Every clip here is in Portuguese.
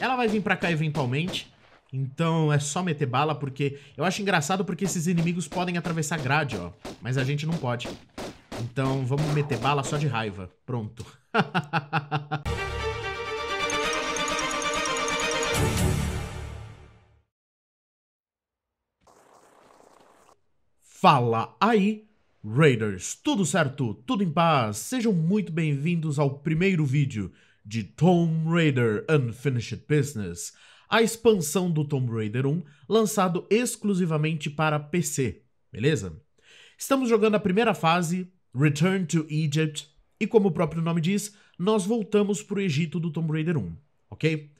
Ela vai vir pra cá eventualmente. Então é só meter bala, porque... Eu acho engraçado porque esses inimigos podem atravessar grade, ó. Mas a gente não pode. Então vamos meter bala só de raiva. Pronto. Fala aí, Raiders! Tudo certo? Tudo em paz? Sejam muito bem-vindos ao primeiro vídeo de Tomb Raider Unfinished Business, a expansão do Tomb Raider 1, lançado exclusivamente para PC, beleza? Estamos jogando a primeira fase, Return to Egypt, e como o próprio nome diz, nós voltamos para o Egito do Tomb Raider 1, ok?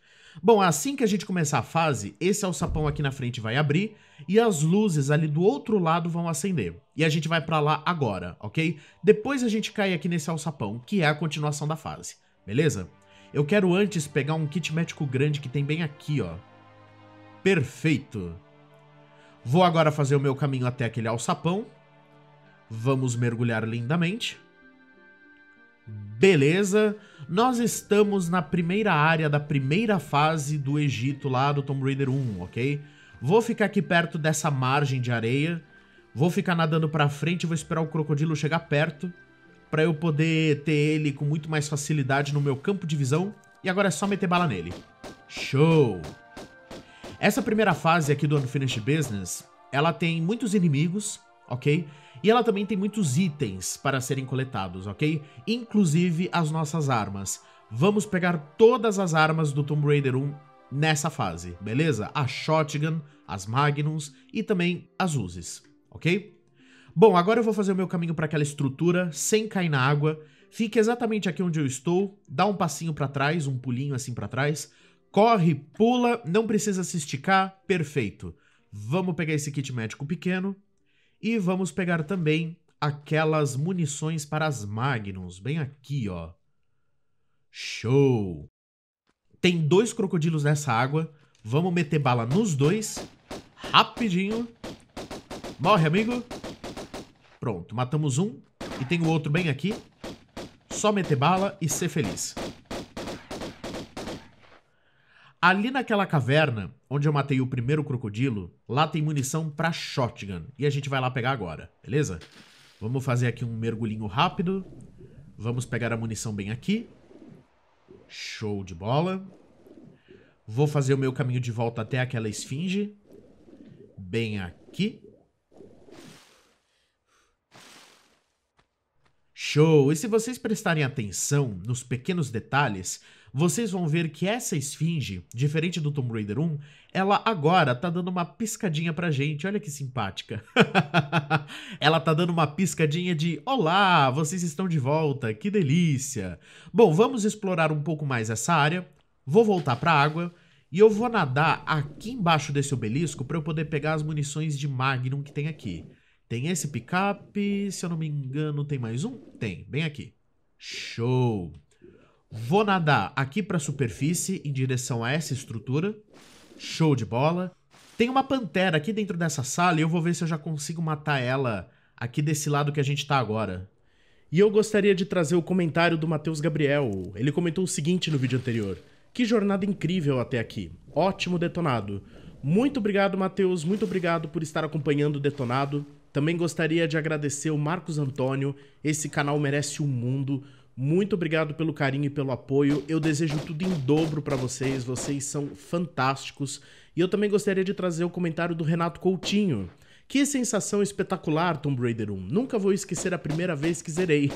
Bom, assim que a gente começar a fase, esse alçapão aqui na frente vai abrir e as luzes ali do outro lado vão acender. E a gente vai para lá agora, ok? Depois a gente cai aqui nesse alçapão, que é a continuação da fase, beleza? Eu quero antes pegar um kit médico grande que tem bem aqui, ó. Perfeito. Vou agora fazer o meu caminho até aquele alçapão. Vamos mergulhar lindamente. Beleza. Nós estamos na primeira área da primeira fase do Egito lá do Tomb Raider 1, ok? Vou ficar aqui perto dessa margem de areia. Vou ficar nadando pra frente, vou esperar o crocodilo chegar perto para eu poder ter ele com muito mais facilidade no meu campo de visão. E agora é só meter bala nele. Show! Essa primeira fase aqui do Unfinished Business, ela tem muitos inimigos, ok? E ela também tem muitos itens para serem coletados, ok? Inclusive as nossas armas. Vamos pegar todas as armas do Tomb Raider 1 nessa fase, beleza? A Shotgun, as Magnums e também as Uzis, ok? Bom, agora eu vou fazer o meu caminho para aquela estrutura, sem cair na água. Fique exatamente aqui onde eu estou, dá um passinho para trás, um pulinho assim para trás. Corre, pula, não precisa se esticar, perfeito. Vamos pegar esse kit médico pequeno e vamos pegar também aquelas munições para as Magnums, bem aqui, ó. Show! Tem dois crocodilos nessa água, vamos meter bala nos dois, rapidinho. Morre, amigo! Pronto, matamos um. E tem o outro bem aqui. Só meter bala e ser feliz. Ali naquela caverna, onde eu matei o primeiro crocodilo, lá tem munição pra shotgun. E a gente vai lá pegar agora, beleza? Vamos fazer aqui um mergulhinho rápido. Vamos pegar a munição bem aqui. Show de bola. Vou fazer o meu caminho de volta até aquela esfinge. Bem aqui. Show! E se vocês prestarem atenção nos pequenos detalhes, vocês vão ver que essa esfinge, diferente do Tomb Raider 1, ela agora tá dando uma piscadinha pra gente. Olha que simpática. ela tá dando uma piscadinha de: Olá, vocês estão de volta, que delícia! Bom, vamos explorar um pouco mais essa área. Vou voltar pra água. E eu vou nadar aqui embaixo desse obelisco para eu poder pegar as munições de Magnum que tem aqui. Tem esse picape, se eu não me engano, tem mais um? Tem, bem aqui. Show! Vou nadar aqui para a superfície em direção a essa estrutura. Show de bola. Tem uma pantera aqui dentro dessa sala e eu vou ver se eu já consigo matar ela aqui desse lado que a gente tá agora. E eu gostaria de trazer o comentário do Matheus Gabriel. Ele comentou o seguinte no vídeo anterior: Que jornada incrível até aqui. Ótimo detonado. Muito obrigado, Matheus. Muito obrigado por estar acompanhando o detonado. Também gostaria de agradecer o Marcos Antônio. Esse canal merece o um mundo. Muito obrigado pelo carinho e pelo apoio. Eu desejo tudo em dobro para vocês. Vocês são fantásticos. E eu também gostaria de trazer o comentário do Renato Coutinho. Que sensação espetacular, Tomb Raider 1. Nunca vou esquecer a primeira vez que zerei.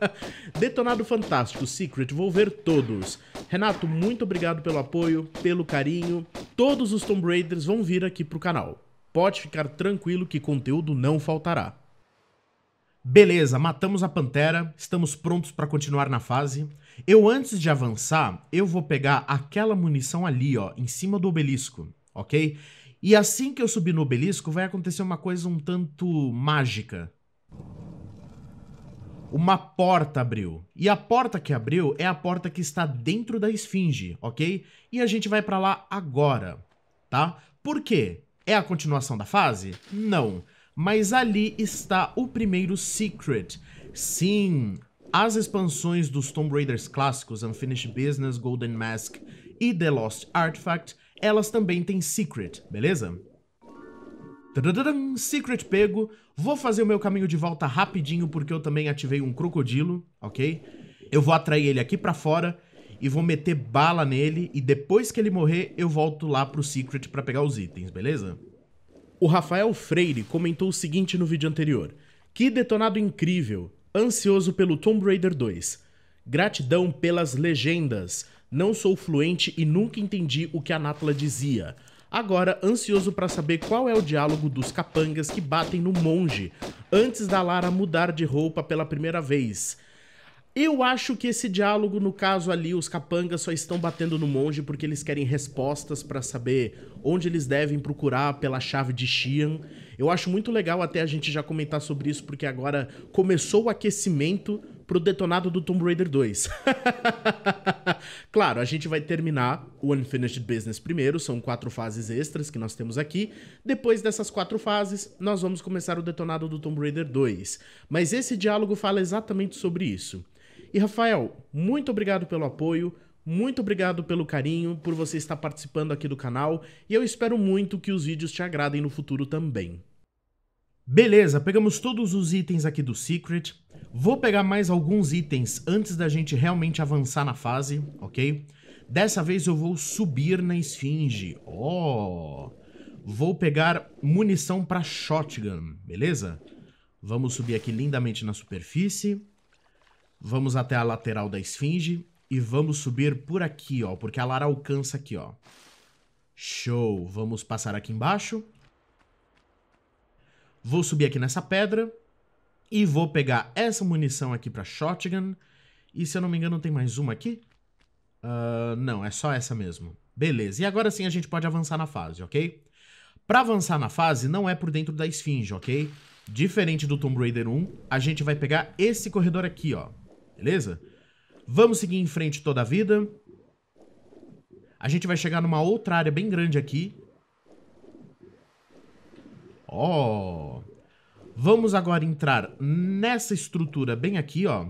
Detonado Fantástico, Secret, vou ver todos. Renato, muito obrigado pelo apoio, pelo carinho. Todos os Tomb Raiders vão vir aqui pro canal. Pode ficar tranquilo que conteúdo não faltará. Beleza, matamos a pantera, estamos prontos para continuar na fase. Eu antes de avançar, eu vou pegar aquela munição ali, ó, em cima do obelisco, ok? E assim que eu subir no obelisco, vai acontecer uma coisa um tanto mágica. Uma porta abriu. E a porta que abriu é a porta que está dentro da esfinge, ok? E a gente vai para lá agora, tá? Por quê? É a continuação da fase? Não. Mas ali está o primeiro secret. Sim, as expansões dos Tomb Raiders clássicos Unfinished Business, Golden Mask e The Lost Artifact, elas também têm secret, beleza? Tadadadam, secret pego. Vou fazer o meu caminho de volta rapidinho porque eu também ativei um crocodilo, ok? Eu vou atrair ele aqui pra fora e vou meter bala nele e depois que ele morrer eu volto lá pro Secret para pegar os itens, beleza? O Rafael Freire comentou o seguinte no vídeo anterior: Que detonado incrível! Ansioso pelo Tomb Raider 2. Gratidão pelas legendas. Não sou fluente e nunca entendi o que a Natla dizia. Agora, ansioso para saber qual é o diálogo dos capangas que batem no monge antes da Lara mudar de roupa pela primeira vez. Eu acho que esse diálogo, no caso ali, os capangas só estão batendo no monge porque eles querem respostas para saber onde eles devem procurar pela chave de Xian. Eu acho muito legal até a gente já comentar sobre isso, porque agora começou o aquecimento pro detonado do Tomb Raider 2. claro, a gente vai terminar o Unfinished Business primeiro, são quatro fases extras que nós temos aqui. Depois dessas quatro fases, nós vamos começar o detonado do Tomb Raider 2. Mas esse diálogo fala exatamente sobre isso. E Rafael, muito obrigado pelo apoio, muito obrigado pelo carinho, por você estar participando aqui do canal e eu espero muito que os vídeos te agradem no futuro também. Beleza, pegamos todos os itens aqui do Secret. Vou pegar mais alguns itens antes da gente realmente avançar na fase, ok? Dessa vez eu vou subir na esfinge. Oh! Vou pegar munição para shotgun, beleza? Vamos subir aqui lindamente na superfície. Vamos até a lateral da esfinge e vamos subir por aqui, ó, porque a Lara alcança aqui, ó. Show! Vamos passar aqui embaixo. Vou subir aqui nessa pedra e vou pegar essa munição aqui pra shotgun. E se eu não me engano tem mais uma aqui? Uh, não, é só essa mesmo. Beleza, e agora sim a gente pode avançar na fase, ok? Pra avançar na fase não é por dentro da esfinge, ok? Diferente do Tomb Raider 1, a gente vai pegar esse corredor aqui, ó beleza? Vamos seguir em frente toda a vida. A gente vai chegar numa outra área bem grande aqui. Ó. Oh. Vamos agora entrar nessa estrutura bem aqui, ó.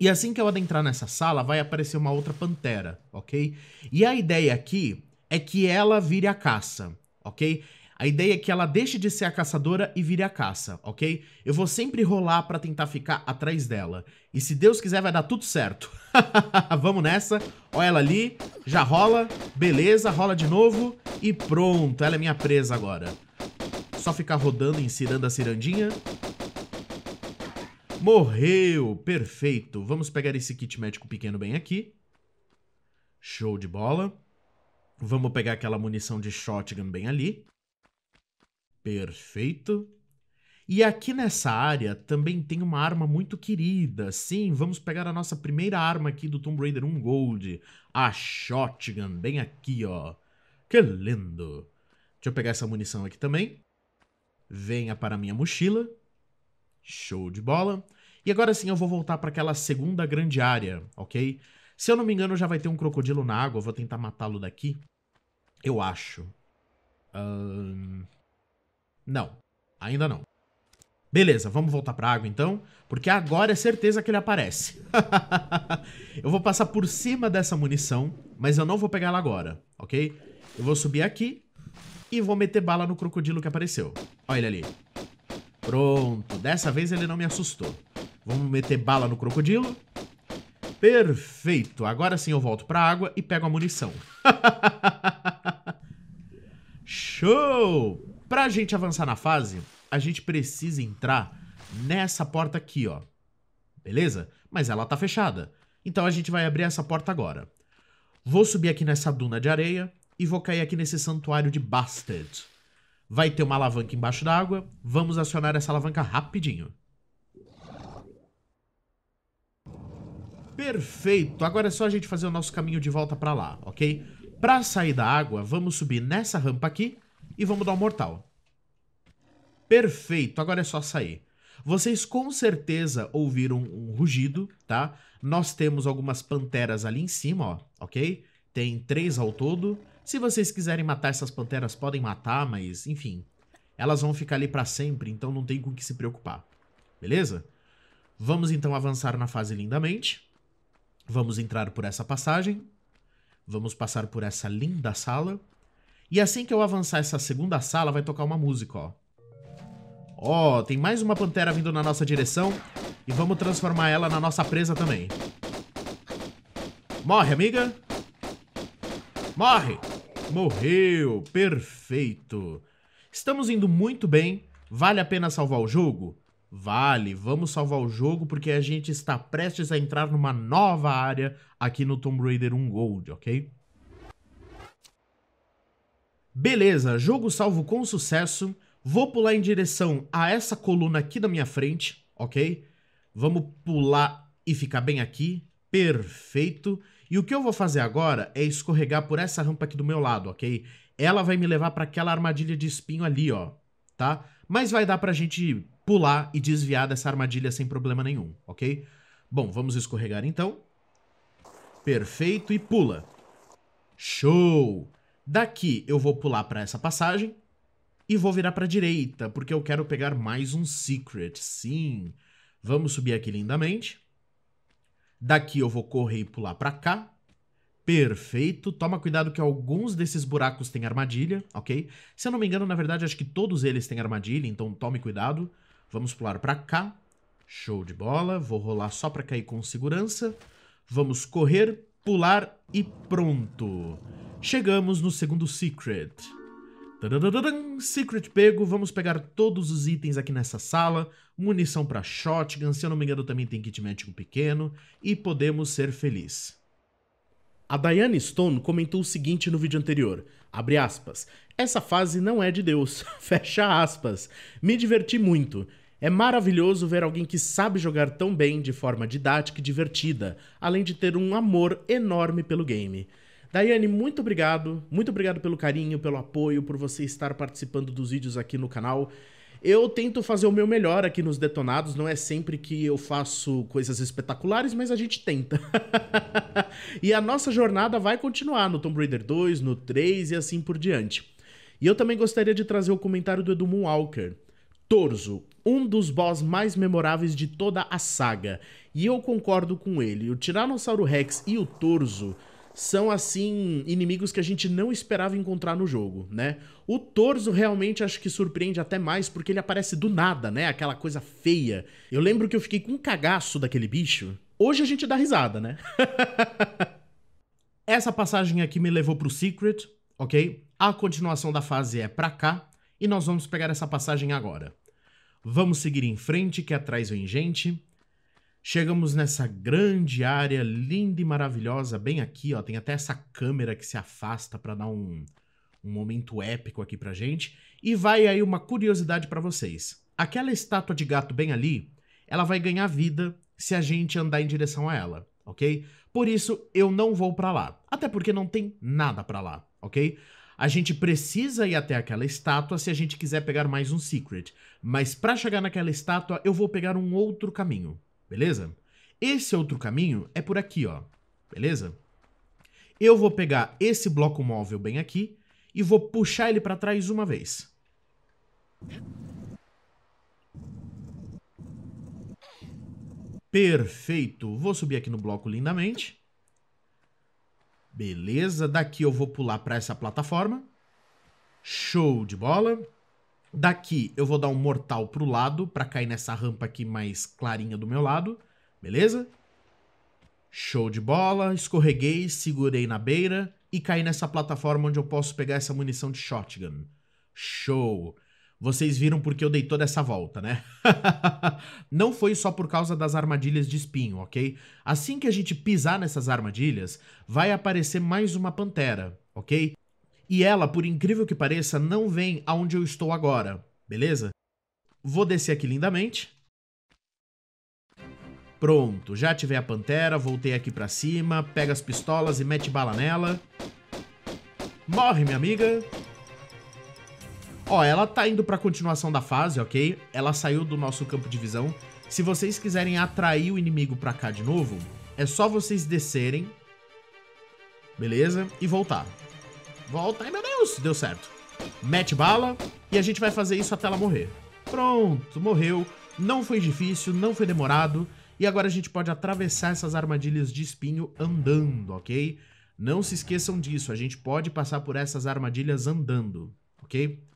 E assim que eu adentrar nessa sala, vai aparecer uma outra pantera, ok? E a ideia aqui é que ela vire a caça, ok? A ideia é que ela deixe de ser a caçadora e vire a caça, ok? Eu vou sempre rolar para tentar ficar atrás dela. E se Deus quiser, vai dar tudo certo. Vamos nessa. Olha ela ali. Já rola. Beleza, rola de novo. E pronto, ela é minha presa agora. Só ficar rodando em ciranda cirandinha. Morreu! Perfeito. Vamos pegar esse kit médico pequeno bem aqui. Show de bola. Vamos pegar aquela munição de shotgun bem ali. Perfeito. E aqui nessa área também tem uma arma muito querida. Sim, vamos pegar a nossa primeira arma aqui do Tomb Raider 1 Gold, a Shotgun, bem aqui, ó. Que lindo. Deixa eu pegar essa munição aqui também. Venha para minha mochila. Show de bola. E agora sim eu vou voltar para aquela segunda grande área, ok? Se eu não me engano já vai ter um crocodilo na água, vou tentar matá-lo daqui. Eu acho. Ahn... Um... Não, ainda não. Beleza, vamos voltar pra água então, porque agora é certeza que ele aparece. eu vou passar por cima dessa munição, mas eu não vou pegar ela agora, ok? Eu vou subir aqui e vou meter bala no crocodilo que apareceu. Olha ele ali. Pronto, dessa vez ele não me assustou. Vamos meter bala no crocodilo. Perfeito, agora sim eu volto pra água e pego a munição. Show! Pra gente avançar na fase, a gente precisa entrar nessa porta aqui, ó. Beleza? Mas ela tá fechada. Então a gente vai abrir essa porta agora. Vou subir aqui nessa duna de areia e vou cair aqui nesse santuário de Bastard. Vai ter uma alavanca embaixo d'água. Vamos acionar essa alavanca rapidinho. Perfeito. Agora é só a gente fazer o nosso caminho de volta pra lá, ok? Pra sair da água, vamos subir nessa rampa aqui e vamos dar um mortal. Perfeito, agora é só sair. Vocês com certeza ouviram um rugido, tá? Nós temos algumas panteras ali em cima, ó, ok? Tem três ao todo. Se vocês quiserem matar essas panteras, podem matar, mas enfim. Elas vão ficar ali para sempre, então não tem com que se preocupar. Beleza? Vamos então avançar na fase lindamente. Vamos entrar por essa passagem. Vamos passar por essa linda sala. E assim que eu avançar essa segunda sala, vai tocar uma música, ó. Ó, tem mais uma pantera vindo na nossa direção. E vamos transformar ela na nossa presa também. Morre, amiga. Morre. Morreu. Perfeito. Estamos indo muito bem. Vale a pena salvar o jogo? Vale, vamos salvar o jogo porque a gente está prestes a entrar numa nova área aqui no Tomb Raider 1 Gold, ok? Beleza, jogo salvo com sucesso. Vou pular em direção a essa coluna aqui da minha frente, ok? Vamos pular e ficar bem aqui. Perfeito. E o que eu vou fazer agora é escorregar por essa rampa aqui do meu lado, ok? Ela vai me levar para aquela armadilha de espinho ali, ó, tá? Mas vai dar pra gente pular e desviar dessa armadilha sem problema nenhum, ok? Bom, vamos escorregar então. Perfeito, e pula. Show! Daqui eu vou pular para essa passagem e vou virar para a direita, porque eu quero pegar mais um secret. Sim. Vamos subir aqui lindamente. Daqui eu vou correr e pular para cá. Perfeito. Toma cuidado que alguns desses buracos têm armadilha, ok? Se eu não me engano, na verdade, acho que todos eles têm armadilha, então tome cuidado. Vamos pular para cá. Show de bola. Vou rolar só para cair com segurança. Vamos correr pular e pronto. Chegamos no segundo secret. Tadadadam, secret pego, vamos pegar todos os itens aqui nessa sala, munição para shotgun, se eu não me engano também tem kit médico pequeno, e podemos ser felizes. A Diane Stone comentou o seguinte no vídeo anterior, abre aspas, essa fase não é de Deus, fecha aspas, me diverti muito, é maravilhoso ver alguém que sabe jogar tão bem de forma didática e divertida, além de ter um amor enorme pelo game. Daiane, muito obrigado, muito obrigado pelo carinho, pelo apoio, por você estar participando dos vídeos aqui no canal. Eu tento fazer o meu melhor aqui nos detonados, não é sempre que eu faço coisas espetaculares, mas a gente tenta. e a nossa jornada vai continuar no Tomb Raider 2, no 3 e assim por diante. E eu também gostaria de trazer o comentário do Edu Moonwalker. Torzo, um dos boss mais memoráveis de toda a saga. E eu concordo com ele. O Tiranossauro Rex e o Torso são, assim, inimigos que a gente não esperava encontrar no jogo, né? O Torso realmente acho que surpreende até mais porque ele aparece do nada, né? Aquela coisa feia. Eu lembro que eu fiquei com um cagaço daquele bicho. Hoje a gente dá risada, né? Essa passagem aqui me levou pro Secret, ok? A continuação da fase é pra cá e nós vamos pegar essa passagem agora. Vamos seguir em frente, que atrás vem gente. Chegamos nessa grande área linda e maravilhosa, bem aqui, ó. Tem até essa câmera que se afasta para dar um, um momento épico aqui pra gente. E vai aí uma curiosidade para vocês. Aquela estátua de gato bem ali, ela vai ganhar vida se a gente andar em direção a ela, ok? Por isso eu não vou para lá, até porque não tem nada para lá, ok? A gente precisa ir até aquela estátua se a gente quiser pegar mais um secret, mas para chegar naquela estátua eu vou pegar um outro caminho, beleza? Esse outro caminho é por aqui, ó, beleza? Eu vou pegar esse bloco móvel bem aqui e vou puxar ele para trás uma vez. Perfeito. Vou subir aqui no bloco lindamente. Beleza, daqui eu vou pular para essa plataforma. Show de bola. Daqui eu vou dar um mortal pro lado para cair nessa rampa aqui mais clarinha do meu lado. Beleza? Show de bola, escorreguei, segurei na beira e caí nessa plataforma onde eu posso pegar essa munição de shotgun. Show! Vocês viram porque eu dei toda essa volta, né? não foi só por causa das armadilhas de espinho, ok? Assim que a gente pisar nessas armadilhas, vai aparecer mais uma pantera, ok? E ela, por incrível que pareça, não vem aonde eu estou agora, beleza? Vou descer aqui lindamente. Pronto, já tive a pantera, voltei aqui pra cima, pega as pistolas e mete bala nela. Morre, minha amiga! Ó, ela tá indo pra continuação da fase, ok? Ela saiu do nosso campo de visão. Se vocês quiserem atrair o inimigo pra cá de novo, é só vocês descerem. Beleza? E voltar. Volta. Ai, meu Deus! Deu certo. Mete bala. E a gente vai fazer isso até ela morrer. Pronto, morreu. Não foi difícil, não foi demorado. E agora a gente pode atravessar essas armadilhas de espinho andando, ok? Não se esqueçam disso, a gente pode passar por essas armadilhas andando, ok?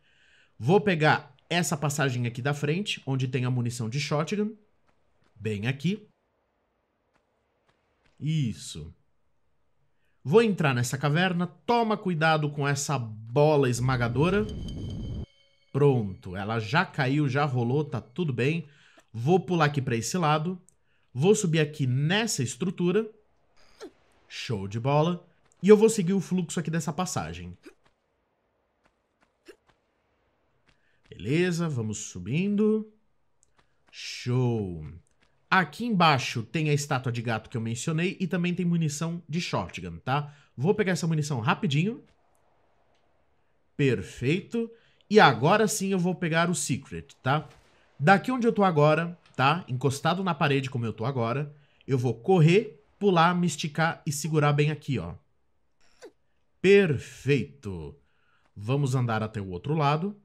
Vou pegar essa passagem aqui da frente, onde tem a munição de shotgun. Bem aqui. Isso. Vou entrar nessa caverna. Toma cuidado com essa bola esmagadora. Pronto, ela já caiu, já rolou, tá tudo bem. Vou pular aqui para esse lado. Vou subir aqui nessa estrutura. Show de bola. E eu vou seguir o fluxo aqui dessa passagem. Beleza, vamos subindo. Show. Aqui embaixo tem a estátua de gato que eu mencionei e também tem munição de shotgun, tá? Vou pegar essa munição rapidinho. Perfeito. E agora sim eu vou pegar o secret, tá? Daqui onde eu tô agora, tá? Encostado na parede como eu tô agora, eu vou correr, pular, me esticar e segurar bem aqui, ó. Perfeito. Vamos andar até o outro lado.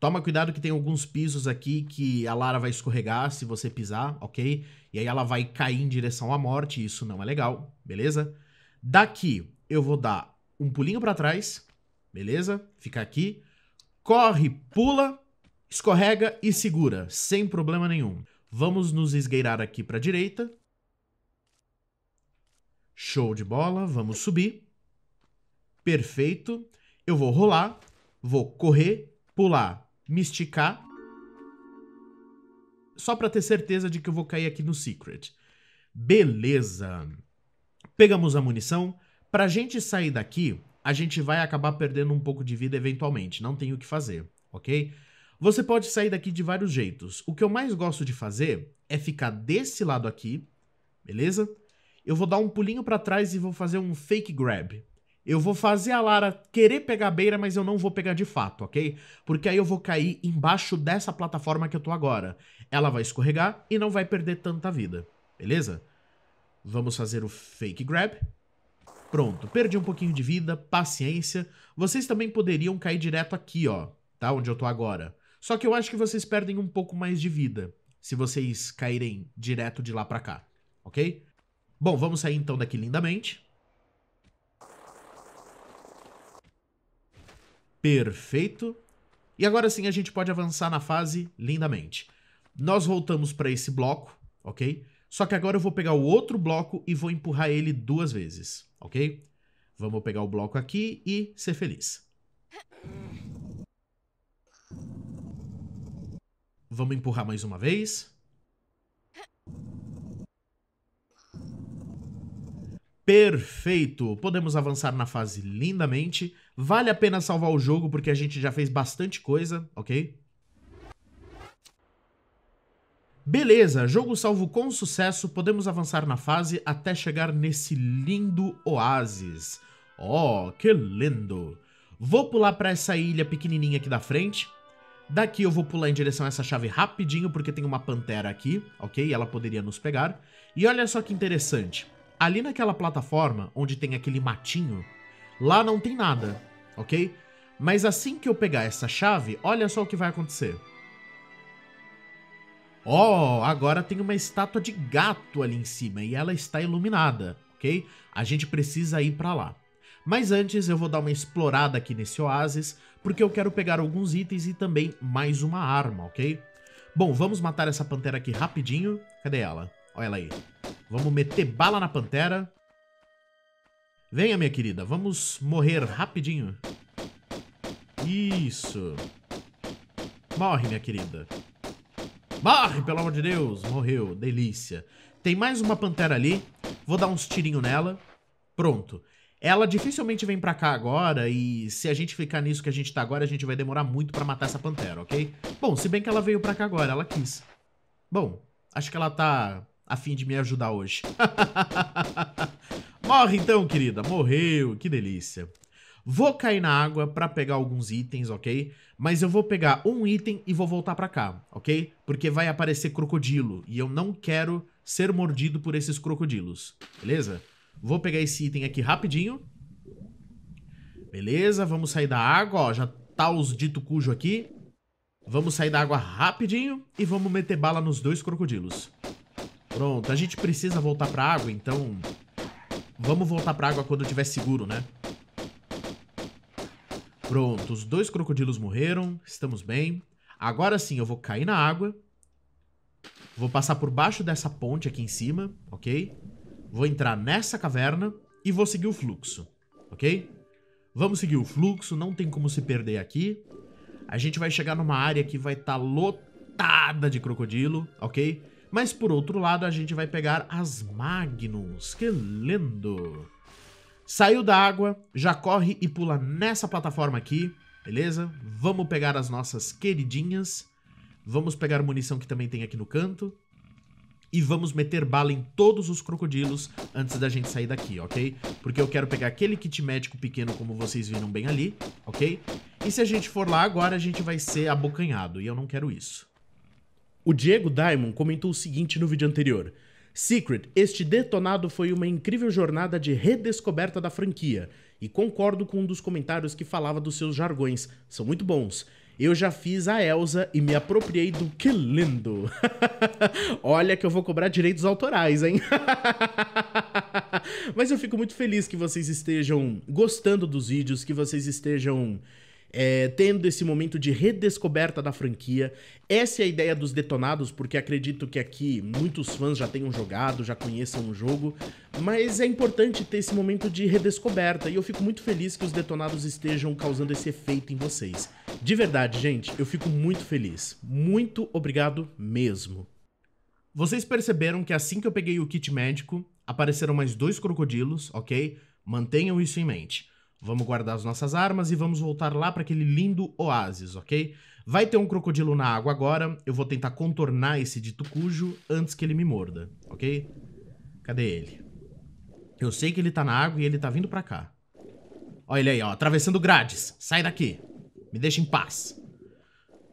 Toma cuidado que tem alguns pisos aqui que a Lara vai escorregar se você pisar, ok? E aí ela vai cair em direção à morte, isso não é legal, beleza? Daqui eu vou dar um pulinho para trás, beleza? Fica aqui. Corre, pula, escorrega e segura, sem problema nenhum. Vamos nos esgueirar aqui para direita. Show de bola, vamos subir. Perfeito. Eu vou rolar, vou correr, pular, me esticar. Só para ter certeza de que eu vou cair aqui no Secret. Beleza. Pegamos a munição. Pra gente sair daqui, a gente vai acabar perdendo um pouco de vida eventualmente. Não tem o que fazer, ok? Você pode sair daqui de vários jeitos. O que eu mais gosto de fazer é ficar desse lado aqui, beleza? Eu vou dar um pulinho para trás e vou fazer um fake grab. Eu vou fazer a Lara querer pegar a beira, mas eu não vou pegar de fato, ok? Porque aí eu vou cair embaixo dessa plataforma que eu tô agora. Ela vai escorregar e não vai perder tanta vida, beleza? Vamos fazer o fake grab. Pronto, perdi um pouquinho de vida, paciência. Vocês também poderiam cair direto aqui, ó, tá? Onde eu tô agora. Só que eu acho que vocês perdem um pouco mais de vida se vocês caírem direto de lá pra cá, ok? Bom, vamos sair então daqui lindamente. Perfeito. E agora sim a gente pode avançar na fase lindamente. Nós voltamos para esse bloco, ok? Só que agora eu vou pegar o outro bloco e vou empurrar ele duas vezes, ok? Vamos pegar o bloco aqui e ser feliz. Vamos empurrar mais uma vez. Perfeito! Podemos avançar na fase lindamente. Vale a pena salvar o jogo, porque a gente já fez bastante coisa, ok? Beleza, jogo salvo com sucesso, podemos avançar na fase até chegar nesse lindo oásis. Oh, que lindo! Vou pular para essa ilha pequenininha aqui da frente. Daqui eu vou pular em direção a essa chave rapidinho, porque tem uma pantera aqui, ok? Ela poderia nos pegar. E olha só que interessante. Ali naquela plataforma, onde tem aquele matinho, lá não tem nada ok? Mas assim que eu pegar essa chave, olha só o que vai acontecer. Oh, agora tem uma estátua de gato ali em cima e ela está iluminada, ok? A gente precisa ir para lá. Mas antes eu vou dar uma explorada aqui nesse oásis, porque eu quero pegar alguns itens e também mais uma arma, ok? Bom, vamos matar essa pantera aqui rapidinho. Cadê ela? Olha ela aí. Vamos meter bala na pantera. Venha, minha querida, vamos morrer rapidinho. Isso. Morre, minha querida. Morre, pelo amor de Deus. Morreu. Delícia. Tem mais uma pantera ali. Vou dar uns tirinhos nela. Pronto. Ela dificilmente vem pra cá agora e se a gente ficar nisso que a gente tá agora, a gente vai demorar muito pra matar essa pantera, ok? Bom, se bem que ela veio pra cá agora, ela quis. Bom, acho que ela tá a fim de me ajudar hoje. Morre então, querida. Morreu. Que delícia. Vou cair na água para pegar alguns itens, ok? Mas eu vou pegar um item e vou voltar para cá, ok? Porque vai aparecer crocodilo e eu não quero ser mordido por esses crocodilos, beleza? Vou pegar esse item aqui rapidinho. Beleza, vamos sair da água, ó, já tá os dito cujo aqui. Vamos sair da água rapidinho e vamos meter bala nos dois crocodilos. Pronto, a gente precisa voltar pra água, então... Vamos voltar pra água quando tiver seguro, né? Pronto, os dois crocodilos morreram, estamos bem. Agora sim, eu vou cair na água. Vou passar por baixo dessa ponte aqui em cima, ok? Vou entrar nessa caverna e vou seguir o fluxo, ok? Vamos seguir o fluxo, não tem como se perder aqui. A gente vai chegar numa área que vai estar tá lotada de crocodilo, ok? Mas por outro lado, a gente vai pegar as Magnums. Que lindo! Saiu da água, já corre e pula nessa plataforma aqui, beleza? Vamos pegar as nossas queridinhas. Vamos pegar munição que também tem aqui no canto. E vamos meter bala em todos os crocodilos antes da gente sair daqui, ok? Porque eu quero pegar aquele kit médico pequeno como vocês viram bem ali, ok? E se a gente for lá agora, a gente vai ser abocanhado e eu não quero isso. O Diego Diamond comentou o seguinte no vídeo anterior. Secret, este detonado foi uma incrível jornada de redescoberta da franquia, e concordo com um dos comentários que falava dos seus jargões, são muito bons. Eu já fiz a Elsa e me apropriei do que lindo. Olha que eu vou cobrar direitos autorais, hein? Mas eu fico muito feliz que vocês estejam gostando dos vídeos, que vocês estejam é, tendo esse momento de redescoberta da franquia. Essa é a ideia dos detonados, porque acredito que aqui muitos fãs já tenham jogado, já conheçam o jogo, mas é importante ter esse momento de redescoberta e eu fico muito feliz que os detonados estejam causando esse efeito em vocês. De verdade, gente, eu fico muito feliz. Muito obrigado mesmo. Vocês perceberam que assim que eu peguei o kit médico, apareceram mais dois crocodilos, ok? Mantenham isso em mente. Vamos guardar as nossas armas e vamos voltar lá para aquele lindo oásis, ok? Vai ter um crocodilo na água agora. Eu vou tentar contornar esse dito cujo antes que ele me morda, ok? Cadê ele? Eu sei que ele tá na água e ele tá vindo pra cá. Olha ele aí, ó, atravessando grades. Sai daqui. Me deixa em paz.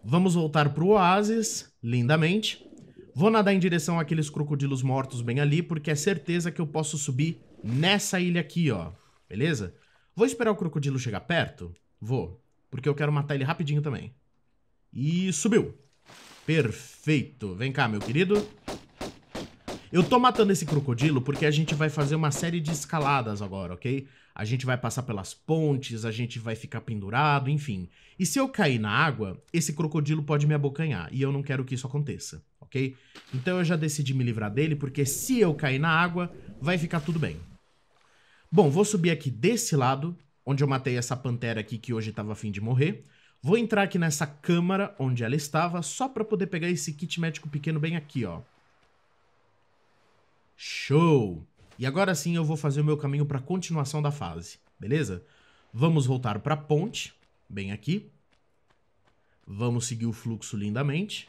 Vamos voltar pro oásis, lindamente. Vou nadar em direção àqueles crocodilos mortos bem ali, porque é certeza que eu posso subir nessa ilha aqui, ó. Beleza? Vou esperar o crocodilo chegar perto? Vou. Porque eu quero matar ele rapidinho também. E subiu. Perfeito. Vem cá, meu querido. Eu tô matando esse crocodilo porque a gente vai fazer uma série de escaladas agora, ok? A gente vai passar pelas pontes, a gente vai ficar pendurado, enfim. E se eu cair na água, esse crocodilo pode me abocanhar e eu não quero que isso aconteça, ok? Então eu já decidi me livrar dele porque se eu cair na água, vai ficar tudo bem. Bom, vou subir aqui desse lado, onde eu matei essa pantera aqui que hoje estava fim de morrer. Vou entrar aqui nessa câmara onde ela estava, só para poder pegar esse kit médico pequeno bem aqui, ó. Show! E agora sim eu vou fazer o meu caminho para a continuação da fase, beleza? Vamos voltar para a ponte, bem aqui. Vamos seguir o fluxo lindamente.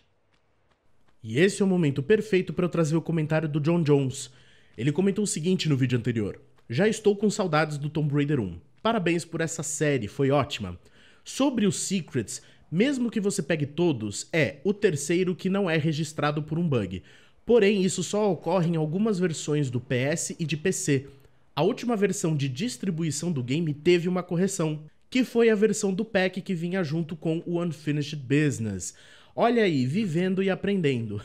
E esse é o momento perfeito para eu trazer o comentário do John Jones. Ele comentou o seguinte no vídeo anterior. Já estou com saudades do Tomb Raider 1. Parabéns por essa série, foi ótima. Sobre os Secrets, mesmo que você pegue todos, é o terceiro que não é registrado por um bug. Porém, isso só ocorre em algumas versões do PS e de PC. A última versão de distribuição do game teve uma correção, que foi a versão do pack que vinha junto com o Unfinished Business. Olha aí, vivendo e aprendendo.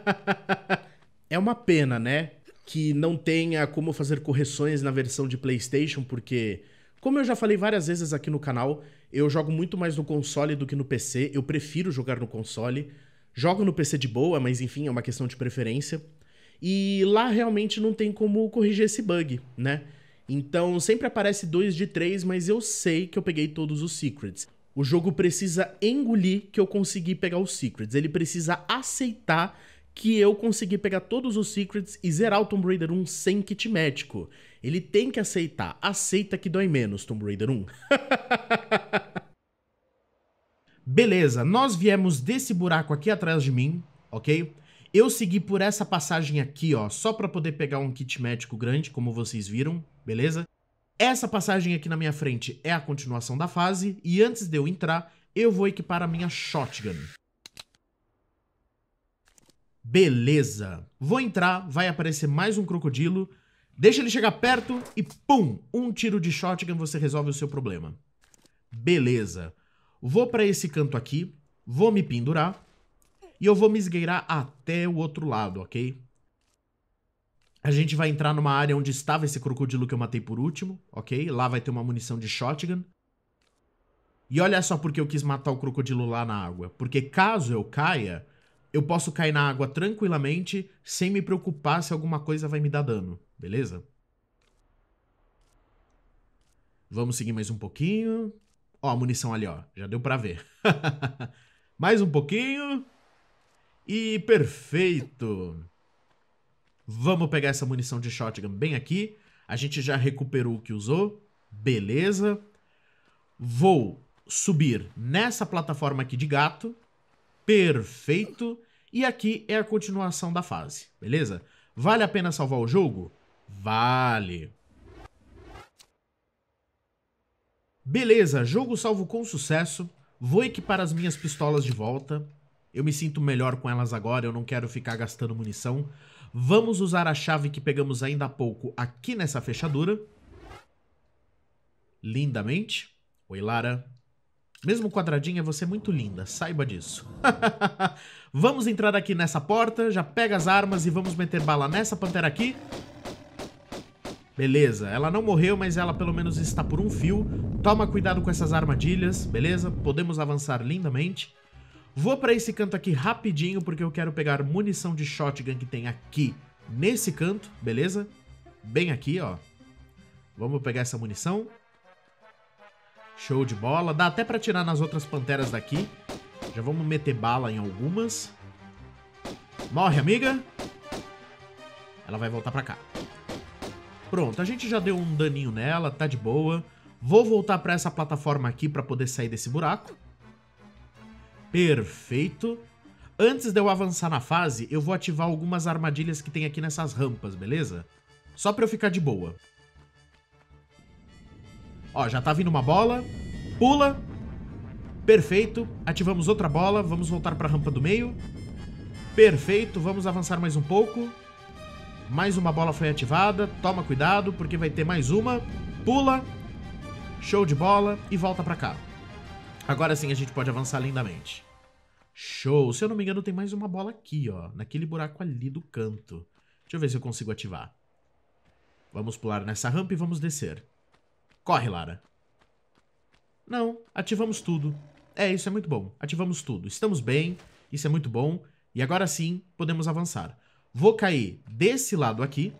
é uma pena, né? que não tenha como fazer correções na versão de PlayStation, porque, como eu já falei várias vezes aqui no canal, eu jogo muito mais no console do que no PC, eu prefiro jogar no console. Jogo no PC de boa, mas enfim, é uma questão de preferência. E lá realmente não tem como corrigir esse bug, né? Então sempre aparece 2 de 3, mas eu sei que eu peguei todos os secrets. O jogo precisa engolir que eu consegui pegar os secrets, ele precisa aceitar que eu consegui pegar todos os secrets e zerar o Tomb Raider 1 sem kit médico. Ele tem que aceitar. Aceita que dói menos, Tomb Raider 1. Beleza, nós viemos desse buraco aqui atrás de mim, ok? Eu segui por essa passagem aqui, ó, só pra poder pegar um kit médico grande, como vocês viram, beleza? Essa passagem aqui na minha frente é a continuação da fase, e antes de eu entrar, eu vou equipar a minha shotgun. Beleza. Vou entrar, vai aparecer mais um crocodilo. Deixa ele chegar perto e pum! Um tiro de shotgun você resolve o seu problema. Beleza. Vou para esse canto aqui, vou me pendurar e eu vou me esgueirar até o outro lado, ok? A gente vai entrar numa área onde estava esse crocodilo que eu matei por último, ok? Lá vai ter uma munição de shotgun. E olha só porque eu quis matar o crocodilo lá na água. Porque caso eu caia, eu posso cair na água tranquilamente sem me preocupar se alguma coisa vai me dar dano, beleza? Vamos seguir mais um pouquinho. Ó, a munição ali, ó. Já deu pra ver. mais um pouquinho. E perfeito. Vamos pegar essa munição de shotgun bem aqui. A gente já recuperou o que usou. Beleza. Vou subir nessa plataforma aqui de gato Perfeito. E aqui é a continuação da fase, beleza? Vale a pena salvar o jogo? Vale. Beleza, jogo salvo com sucesso. Vou equipar as minhas pistolas de volta. Eu me sinto melhor com elas agora, eu não quero ficar gastando munição. Vamos usar a chave que pegamos ainda há pouco aqui nessa fechadura. Lindamente. Oi, Lara. Mesmo quadradinha, você é muito linda, saiba disso. vamos entrar aqui nessa porta, já pega as armas e vamos meter bala nessa pantera aqui. Beleza, ela não morreu, mas ela pelo menos está por um fio. Toma cuidado com essas armadilhas, beleza? Podemos avançar lindamente. Vou para esse canto aqui rapidinho, porque eu quero pegar munição de shotgun que tem aqui nesse canto, beleza? Bem aqui, ó. Vamos pegar essa munição. Show de bola. Dá até pra tirar nas outras panteras daqui. Já vamos meter bala em algumas. Morre, amiga. Ela vai voltar pra cá. Pronto, a gente já deu um daninho nela, tá de boa. Vou voltar pra essa plataforma aqui pra poder sair desse buraco. Perfeito. Antes de eu avançar na fase, eu vou ativar algumas armadilhas que tem aqui nessas rampas, beleza? Só pra eu ficar de boa. Ó, já tá vindo uma bola. Pula. Perfeito. Ativamos outra bola. Vamos voltar pra rampa do meio. Perfeito. Vamos avançar mais um pouco. Mais uma bola foi ativada. Toma cuidado, porque vai ter mais uma. Pula. Show de bola. E volta pra cá. Agora sim a gente pode avançar lindamente. Show. Se eu não me engano, tem mais uma bola aqui, ó. Naquele buraco ali do canto. Deixa eu ver se eu consigo ativar. Vamos pular nessa rampa e vamos descer. Corre, Lara. Não, ativamos tudo. É, isso é muito bom. Ativamos tudo. Estamos bem, isso é muito bom. E agora sim, podemos avançar. Vou cair desse lado aqui.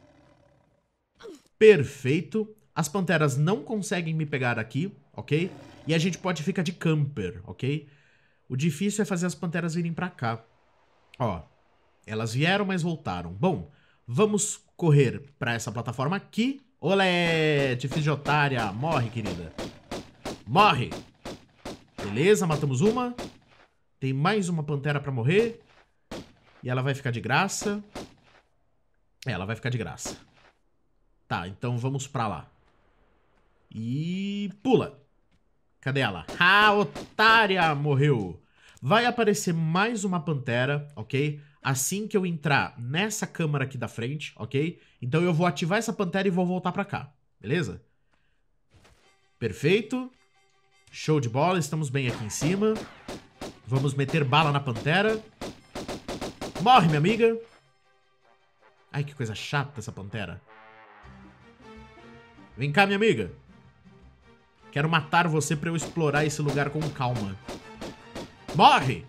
Perfeito. As panteras não conseguem me pegar aqui, ok? E a gente pode ficar de camper, ok? O difícil é fazer as panteras virem pra cá. Ó, elas vieram, mas voltaram. Bom, vamos correr pra essa plataforma aqui. Olé, te de otária. Morre, querida. Morre. Beleza, matamos uma. Tem mais uma pantera pra morrer. E ela vai ficar de graça. É, ela vai ficar de graça. Tá, então vamos pra lá. E... pula. Cadê ela? Ah, otária! Morreu. Vai aparecer mais uma pantera, ok? assim que eu entrar nessa câmara aqui da frente, ok? Então eu vou ativar essa pantera e vou voltar pra cá, beleza? Perfeito. Show de bola, estamos bem aqui em cima. Vamos meter bala na pantera. Morre, minha amiga. Ai, que coisa chata essa pantera. Vem cá, minha amiga. Quero matar você pra eu explorar esse lugar com calma. Morre!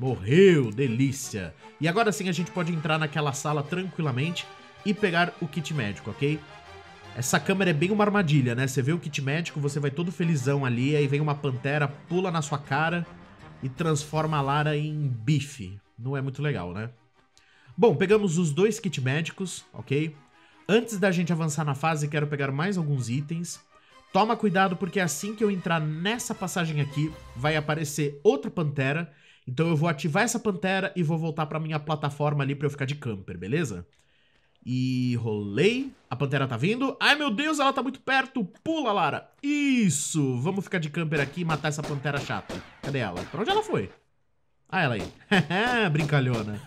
Morreu, delícia. E agora sim a gente pode entrar naquela sala tranquilamente e pegar o kit médico, ok? Essa câmera é bem uma armadilha, né? Você vê o kit médico, você vai todo felizão ali, aí vem uma pantera, pula na sua cara e transforma a Lara em bife. Não é muito legal, né? Bom, pegamos os dois kit médicos, ok? Antes da gente avançar na fase, quero pegar mais alguns itens. Toma cuidado porque assim que eu entrar nessa passagem aqui, vai aparecer outra pantera então eu vou ativar essa pantera e vou voltar pra minha plataforma ali pra eu ficar de camper, beleza? E rolei. A pantera tá vindo. Ai, meu Deus, ela tá muito perto. Pula, Lara. Isso. Vamos ficar de camper aqui e matar essa pantera chata. Cadê ela? Pra onde ela foi? Ah, ela aí. Brincalhona.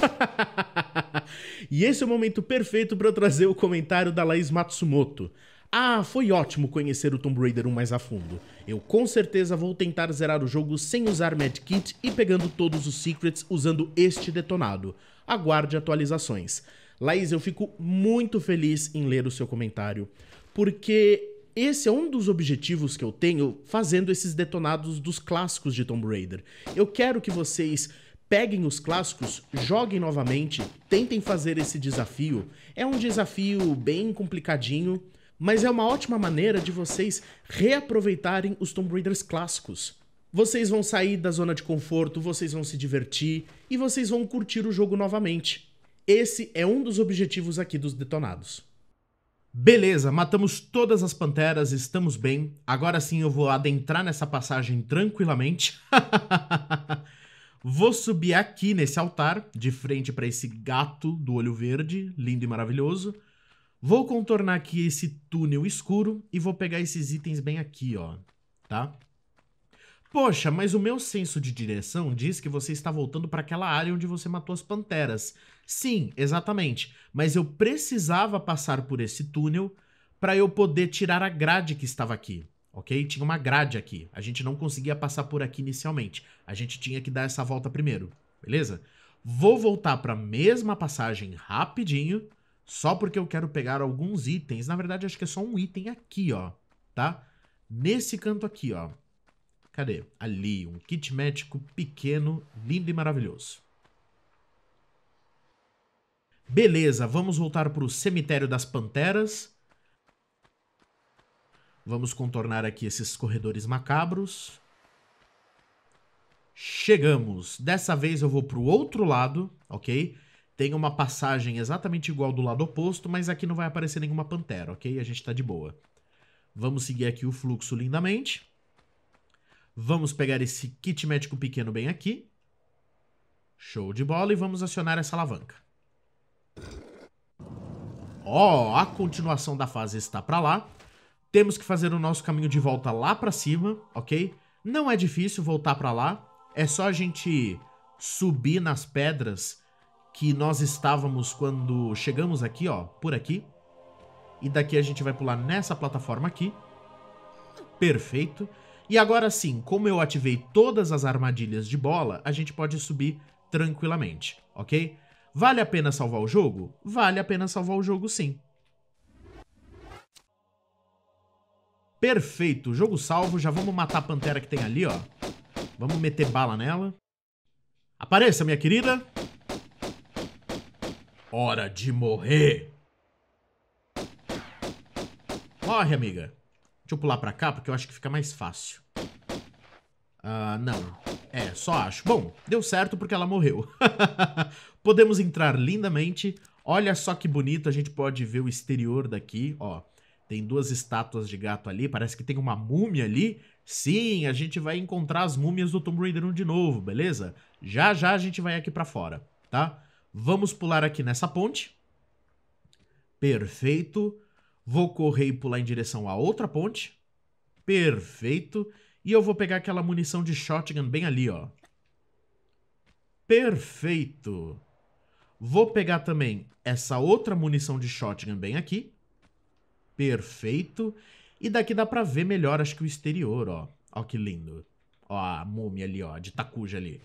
e esse é o momento perfeito para eu trazer o comentário da Laís Matsumoto. Ah, foi ótimo conhecer o Tomb Raider 1 mais a fundo. Eu com certeza vou tentar zerar o jogo sem usar Medkit e pegando todos os secrets usando este detonado. Aguarde atualizações. Laís, eu fico muito feliz em ler o seu comentário, porque esse é um dos objetivos que eu tenho fazendo esses detonados dos clássicos de Tomb Raider. Eu quero que vocês peguem os clássicos, joguem novamente, tentem fazer esse desafio. É um desafio bem complicadinho, mas é uma ótima maneira de vocês reaproveitarem os Tomb Raiders clássicos. Vocês vão sair da zona de conforto, vocês vão se divertir e vocês vão curtir o jogo novamente. Esse é um dos objetivos aqui dos detonados. Beleza, matamos todas as panteras, estamos bem. Agora sim eu vou adentrar nessa passagem tranquilamente. vou subir aqui nesse altar, de frente para esse gato do olho verde, lindo e maravilhoso. Vou contornar aqui esse túnel escuro e vou pegar esses itens bem aqui, ó, tá? Poxa, mas o meu senso de direção diz que você está voltando para aquela área onde você matou as panteras. Sim, exatamente, mas eu precisava passar por esse túnel para eu poder tirar a grade que estava aqui, ok? Tinha uma grade aqui, a gente não conseguia passar por aqui inicialmente, a gente tinha que dar essa volta primeiro, beleza? Vou voltar para a mesma passagem rapidinho só porque eu quero pegar alguns itens. Na verdade, acho que é só um item aqui, ó. Tá? Nesse canto aqui, ó. Cadê? Ali, um kit médico pequeno, lindo e maravilhoso. Beleza, vamos voltar para o cemitério das panteras. Vamos contornar aqui esses corredores macabros. Chegamos. Dessa vez eu vou para o outro lado, ok? tem uma passagem exatamente igual do lado oposto, mas aqui não vai aparecer nenhuma pantera, ok? A gente está de boa. Vamos seguir aqui o fluxo lindamente. Vamos pegar esse kit médico pequeno bem aqui. Show de bola e vamos acionar essa alavanca. Ó, oh, a continuação da fase está para lá. Temos que fazer o nosso caminho de volta lá para cima, ok? Não é difícil voltar para lá. É só a gente subir nas pedras que nós estávamos quando chegamos aqui, ó, por aqui. E daqui a gente vai pular nessa plataforma aqui. Perfeito. E agora sim, como eu ativei todas as armadilhas de bola, a gente pode subir tranquilamente, ok? Vale a pena salvar o jogo? Vale a pena salvar o jogo sim. Perfeito, jogo salvo, já vamos matar a pantera que tem ali, ó. Vamos meter bala nela. Apareça, minha querida. Hora de morrer! Corre amiga. Deixa eu pular pra cá, porque eu acho que fica mais fácil. Ah, uh, não. É, só acho. Bom, deu certo porque ela morreu. Podemos entrar lindamente. Olha só que bonito, a gente pode ver o exterior daqui, ó. Tem duas estátuas de gato ali, parece que tem uma múmia ali. Sim, a gente vai encontrar as múmias do Tomb Raider 1 de novo, beleza? Já já a gente vai aqui pra fora, tá? Vamos pular aqui nessa ponte. Perfeito. Vou correr e pular em direção à outra ponte. Perfeito. E eu vou pegar aquela munição de shotgun bem ali, ó. Perfeito. Vou pegar também essa outra munição de shotgun bem aqui. Perfeito. E daqui dá pra ver melhor, acho que o exterior, ó. Ó que lindo. Ó a múmia ali, ó, de Takuja ali.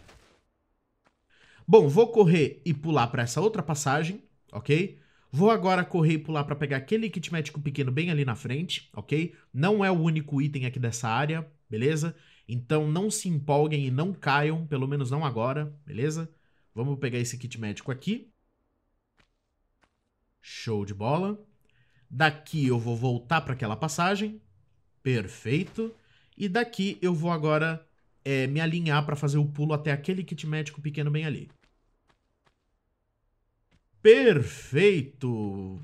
Bom, vou correr e pular para essa outra passagem, ok? Vou agora correr e pular para pegar aquele kit médico pequeno bem ali na frente, ok? Não é o único item aqui dessa área, beleza? Então não se empolguem e não caiam, pelo menos não agora, beleza? Vamos pegar esse kit médico aqui. Show de bola. Daqui eu vou voltar para aquela passagem. Perfeito. E daqui eu vou agora é, me alinhar para fazer o pulo até aquele kit médico pequeno bem ali. Perfeito!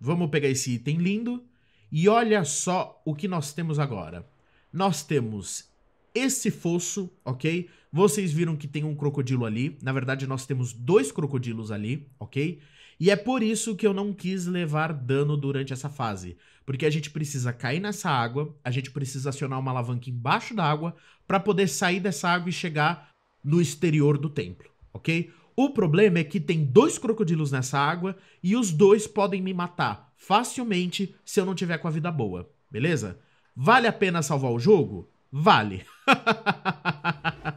Vamos pegar esse item lindo e olha só o que nós temos agora. Nós temos esse fosso, ok? Vocês viram que tem um crocodilo ali. Na verdade, nós temos dois crocodilos ali, ok? E é por isso que eu não quis levar dano durante essa fase. Porque a gente precisa cair nessa água, a gente precisa acionar uma alavanca embaixo da água para poder sair dessa água e chegar no exterior do templo, ok? O problema é que tem dois crocodilos nessa água e os dois podem me matar facilmente se eu não tiver com a vida boa, beleza? Vale a pena salvar o jogo? Vale.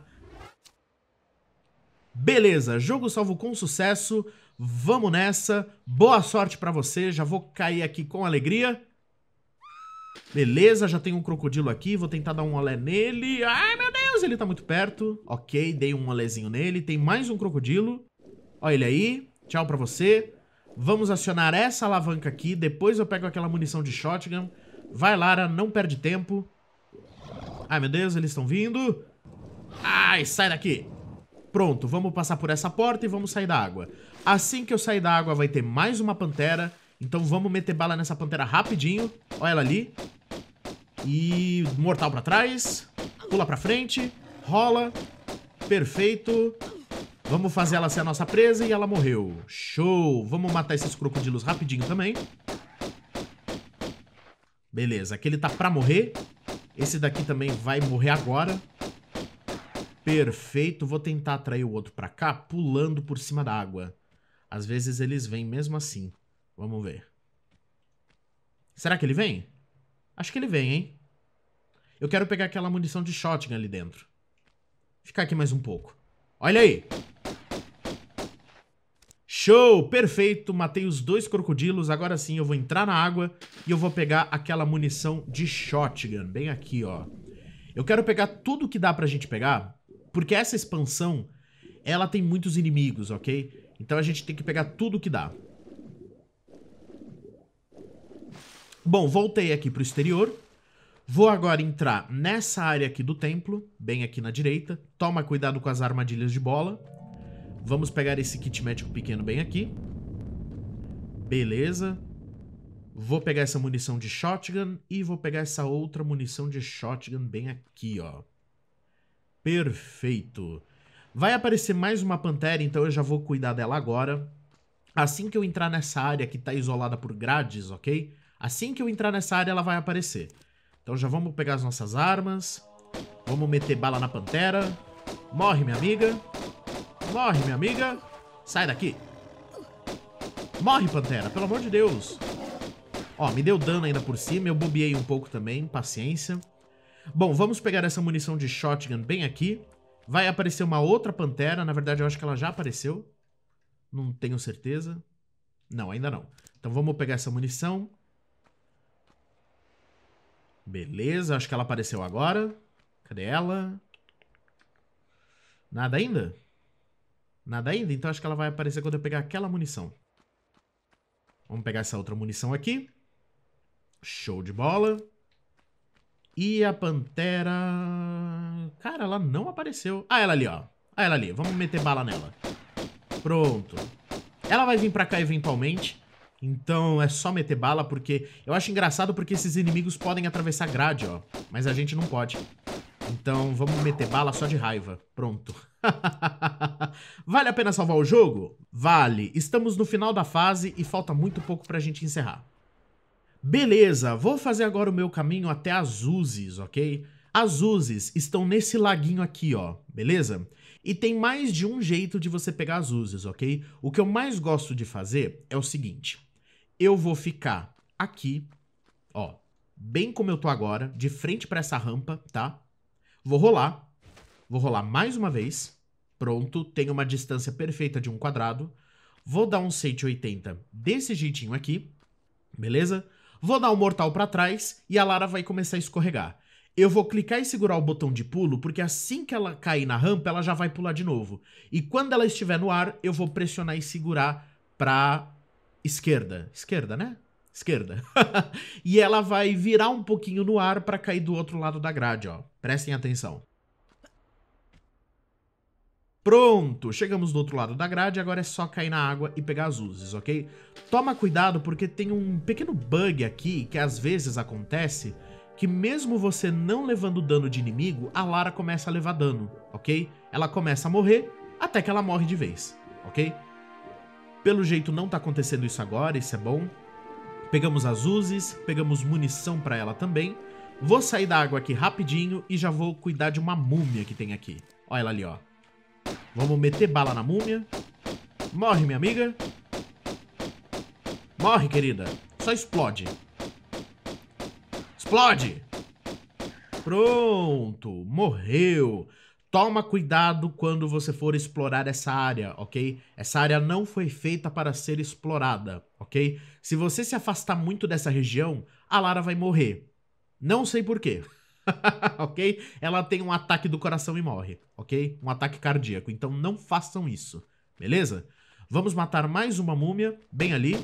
beleza, jogo salvo com sucesso. Vamos nessa. Boa sorte para você. Já vou cair aqui com alegria. Beleza, já tem um crocodilo aqui, vou tentar dar um olé nele. Ai, meu Deus, ele tá muito perto. Ok, dei um olézinho nele. Tem mais um crocodilo. Olha ele aí. Tchau pra você. Vamos acionar essa alavanca aqui. Depois eu pego aquela munição de shotgun. Vai, Lara, não perde tempo. Ai, meu Deus, eles estão vindo. Ai, sai daqui. Pronto, vamos passar por essa porta e vamos sair da água. Assim que eu sair da água vai ter mais uma pantera então vamos meter bala nessa pantera rapidinho. Olha ela ali. E mortal pra trás. Pula pra frente. Rola. Perfeito. Vamos fazer ela ser a nossa presa e ela morreu. Show! Vamos matar esses crocodilos rapidinho também. Beleza, aquele tá pra morrer. Esse daqui também vai morrer agora. Perfeito, vou tentar atrair o outro pra cá pulando por cima da água. Às vezes eles vêm mesmo assim. Vamos ver. Será que ele vem? Acho que ele vem, hein? Eu quero pegar aquela munição de shotgun ali dentro. Ficar aqui mais um pouco. Olha aí! Show! Perfeito! Matei os dois crocodilos. Agora sim eu vou entrar na água e eu vou pegar aquela munição de shotgun. Bem aqui, ó. Eu quero pegar tudo que dá pra gente pegar, porque essa expansão, ela tem muitos inimigos, ok? Então a gente tem que pegar tudo que dá. Bom, voltei aqui para o exterior. Vou agora entrar nessa área aqui do templo, bem aqui na direita. Toma cuidado com as armadilhas de bola. Vamos pegar esse kit médico pequeno bem aqui. Beleza. Vou pegar essa munição de shotgun e vou pegar essa outra munição de shotgun bem aqui, ó. Perfeito. Vai aparecer mais uma pantera, então eu já vou cuidar dela agora. Assim que eu entrar nessa área que tá isolada por grades, ok? Assim que eu entrar nessa área, ela vai aparecer. Então já vamos pegar as nossas armas. Vamos meter bala na pantera. Morre, minha amiga. Morre, minha amiga. Sai daqui. Morre, pantera. Pelo amor de Deus. Ó, me deu dano ainda por cima. Eu bobiei um pouco também. Paciência. Bom, vamos pegar essa munição de shotgun bem aqui. Vai aparecer uma outra pantera. Na verdade, eu acho que ela já apareceu. Não tenho certeza. Não, ainda não. Então vamos pegar essa munição. Beleza, acho que ela apareceu agora. Cadê ela? Nada ainda? Nada ainda? Então acho que ela vai aparecer quando eu pegar aquela munição. Vamos pegar essa outra munição aqui. Show de bola. E a Pantera... Cara, ela não apareceu. Ah, ela ali, ó. Ah, ela ali. Vamos meter bala nela. Pronto. Ela vai vir pra cá eventualmente. Então é só meter bala, porque... Eu acho engraçado porque esses inimigos podem atravessar grade, ó. Mas a gente não pode. Então vamos meter bala só de raiva. Pronto. vale a pena salvar o jogo? Vale. Estamos no final da fase e falta muito pouco pra gente encerrar. Beleza, vou fazer agora o meu caminho até as Uzis, ok? As Uzis estão nesse laguinho aqui, ó, beleza? E tem mais de um jeito de você pegar as Uzis, ok? O que eu mais gosto de fazer é o seguinte eu vou ficar aqui, ó, bem como eu tô agora, de frente pra essa rampa, tá? Vou rolar, vou rolar mais uma vez, pronto, tenho uma distância perfeita de um quadrado, vou dar um 180 desse jeitinho aqui, beleza? Vou dar um mortal pra trás e a Lara vai começar a escorregar. Eu vou clicar e segurar o botão de pulo, porque assim que ela cair na rampa, ela já vai pular de novo. E quando ela estiver no ar, eu vou pressionar e segurar pra esquerda. Esquerda, né? Esquerda. e ela vai virar um pouquinho no ar para cair do outro lado da grade, ó. Prestem atenção. Pronto, chegamos do outro lado da grade, agora é só cair na água e pegar as luzes, ok? Toma cuidado porque tem um pequeno bug aqui que às vezes acontece, que mesmo você não levando dano de inimigo, a Lara começa a levar dano, ok? Ela começa a morrer até que ela morre de vez, ok? Pelo jeito não tá acontecendo isso agora, isso é bom. Pegamos as Uzis, pegamos munição para ela também. Vou sair da água aqui rapidinho e já vou cuidar de uma múmia que tem aqui. Olha ela ali, ó. Vamos meter bala na múmia. Morre, minha amiga. Morre, querida. Só explode. Explode! Pronto, morreu. Toma cuidado quando você for explorar essa área, ok? Essa área não foi feita para ser explorada, ok? Se você se afastar muito dessa região, a Lara vai morrer. Não sei porquê. ok? Ela tem um ataque do coração e morre, ok? Um ataque cardíaco. Então não façam isso, beleza? Vamos matar mais uma múmia, bem ali.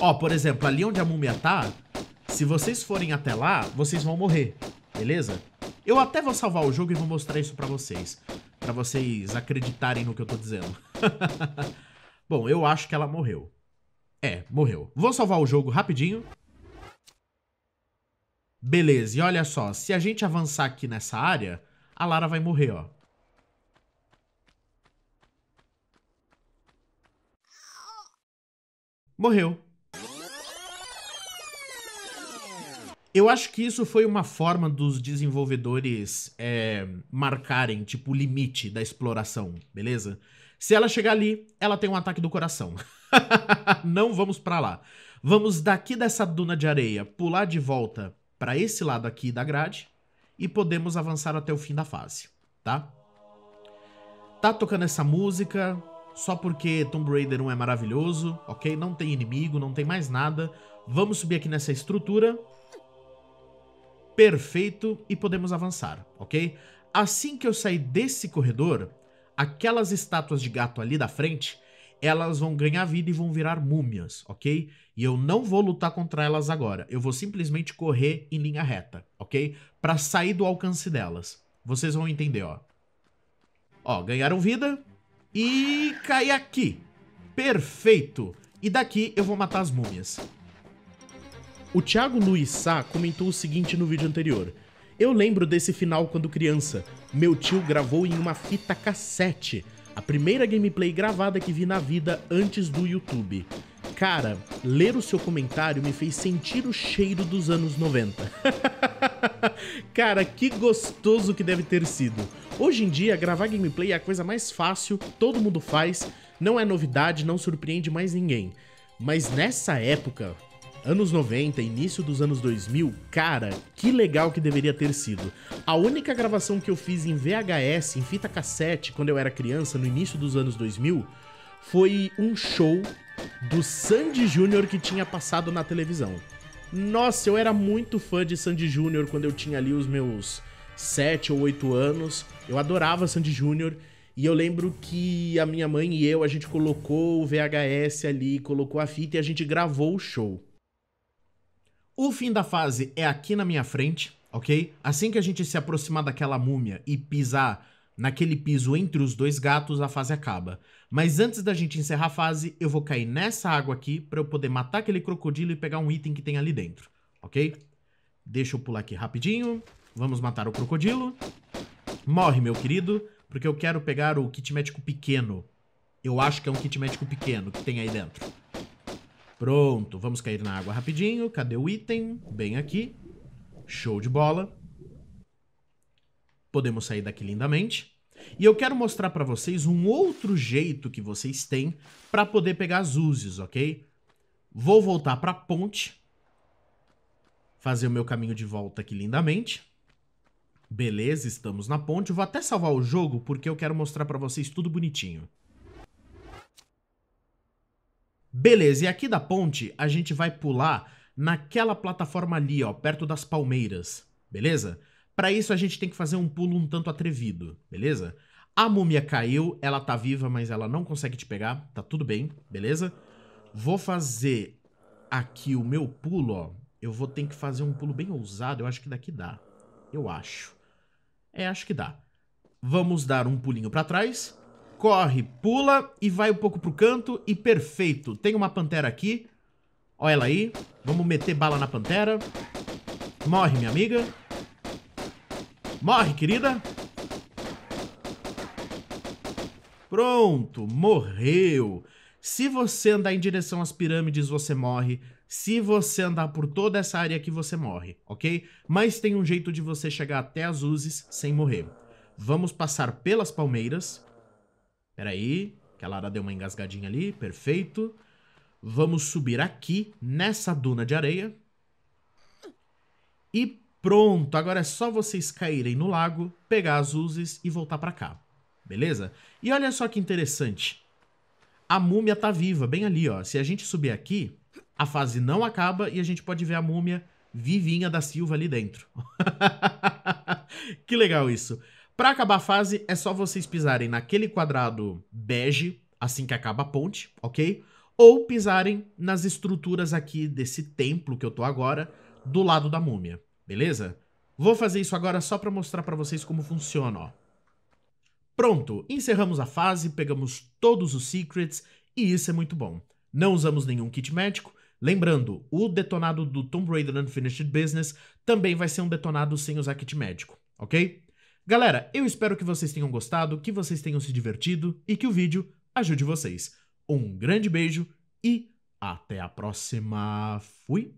Ó, por exemplo, ali onde a múmia tá, se vocês forem até lá, vocês vão morrer, beleza? Eu até vou salvar o jogo e vou mostrar isso pra vocês. Pra vocês acreditarem no que eu tô dizendo. Bom, eu acho que ela morreu. É, morreu. Vou salvar o jogo rapidinho. Beleza, e olha só, se a gente avançar aqui nessa área, a Lara vai morrer, ó. Morreu. Eu acho que isso foi uma forma dos desenvolvedores é, marcarem, tipo, o limite da exploração, beleza? Se ela chegar ali, ela tem um ataque do coração. Não vamos para lá. Vamos daqui dessa duna de areia, pular de volta para esse lado aqui da grade e podemos avançar até o fim da fase, tá? Tá tocando essa música só porque Tomb Raider 1 é maravilhoso, ok? Não tem inimigo, não tem mais nada. Vamos subir aqui nessa estrutura Perfeito, e podemos avançar, ok? Assim que eu sair desse corredor, aquelas estátuas de gato ali da frente, elas vão ganhar vida e vão virar múmias, ok? E eu não vou lutar contra elas agora. Eu vou simplesmente correr em linha reta, ok? Para sair do alcance delas. Vocês vão entender, ó. Ó, ganharam vida e caí aqui. Perfeito. E daqui eu vou matar as múmias. O Thiago Luiz Sá comentou o seguinte no vídeo anterior. Eu lembro desse final quando criança. Meu tio gravou em uma fita cassete. A primeira gameplay gravada que vi na vida antes do YouTube. Cara, ler o seu comentário me fez sentir o cheiro dos anos 90. Cara, que gostoso que deve ter sido. Hoje em dia, gravar gameplay é a coisa mais fácil, todo mundo faz, não é novidade, não surpreende mais ninguém. Mas nessa época, anos 90, início dos anos 2000, cara, que legal que deveria ter sido. A única gravação que eu fiz em VHS, em fita cassete, quando eu era criança, no início dos anos 2000, foi um show do Sandy Júnior que tinha passado na televisão. Nossa, eu era muito fã de Sandy Júnior quando eu tinha ali os meus 7 ou 8 anos. Eu adorava Sandy Júnior. E eu lembro que a minha mãe e eu, a gente colocou o VHS ali, colocou a fita e a gente gravou o show. O fim da fase é aqui na minha frente, ok? Assim que a gente se aproximar daquela múmia e pisar naquele piso entre os dois gatos, a fase acaba. Mas antes da gente encerrar a fase, eu vou cair nessa água aqui para eu poder matar aquele crocodilo e pegar um item que tem ali dentro, ok? Deixa eu pular aqui rapidinho. Vamos matar o crocodilo. Morre, meu querido, porque eu quero pegar o kit médico pequeno. Eu acho que é um kit médico pequeno que tem aí dentro. Pronto, vamos cair na água rapidinho. Cadê o item? Bem aqui. Show de bola. Podemos sair daqui lindamente. E eu quero mostrar para vocês um outro jeito que vocês têm para poder pegar as uses, ok? Vou voltar para a ponte. Fazer o meu caminho de volta aqui lindamente. Beleza, estamos na ponte. Vou até salvar o jogo porque eu quero mostrar para vocês tudo bonitinho. Beleza, e aqui da ponte a gente vai pular naquela plataforma ali, ó, perto das palmeiras, beleza? Para isso a gente tem que fazer um pulo um tanto atrevido, beleza? A múmia caiu, ela tá viva, mas ela não consegue te pegar, tá tudo bem, beleza? Vou fazer aqui o meu pulo, ó. Eu vou ter que fazer um pulo bem ousado, eu acho que daqui dá. Eu acho. É, acho que dá. Vamos dar um pulinho para trás corre, pula e vai um pouco pro canto e perfeito. Tem uma pantera aqui. Olha ela aí. Vamos meter bala na pantera. Morre, minha amiga. Morre, querida. Pronto, morreu. Se você andar em direção às pirâmides, você morre. Se você andar por toda essa área aqui, você morre, ok? Mas tem um jeito de você chegar até as Uzes sem morrer. Vamos passar pelas palmeiras. Peraí, que a Lara deu uma engasgadinha ali, perfeito. Vamos subir aqui, nessa duna de areia. E pronto, agora é só vocês caírem no lago, pegar as uses e voltar para cá. Beleza? E olha só que interessante. A múmia tá viva, bem ali, ó. Se a gente subir aqui, a fase não acaba e a gente pode ver a múmia vivinha da Silva ali dentro. que legal isso. Para acabar a fase, é só vocês pisarem naquele quadrado bege assim que acaba a ponte, ok? Ou pisarem nas estruturas aqui desse templo que eu tô agora, do lado da múmia, beleza? Vou fazer isso agora só para mostrar para vocês como funciona, ó. Pronto, encerramos a fase, pegamos todos os secrets e isso é muito bom. Não usamos nenhum kit médico, lembrando, o detonado do Tomb Raider Unfinished Business também vai ser um detonado sem usar kit médico, ok? Galera, eu espero que vocês tenham gostado, que vocês tenham se divertido e que o vídeo ajude vocês. Um grande beijo e até a próxima. Fui!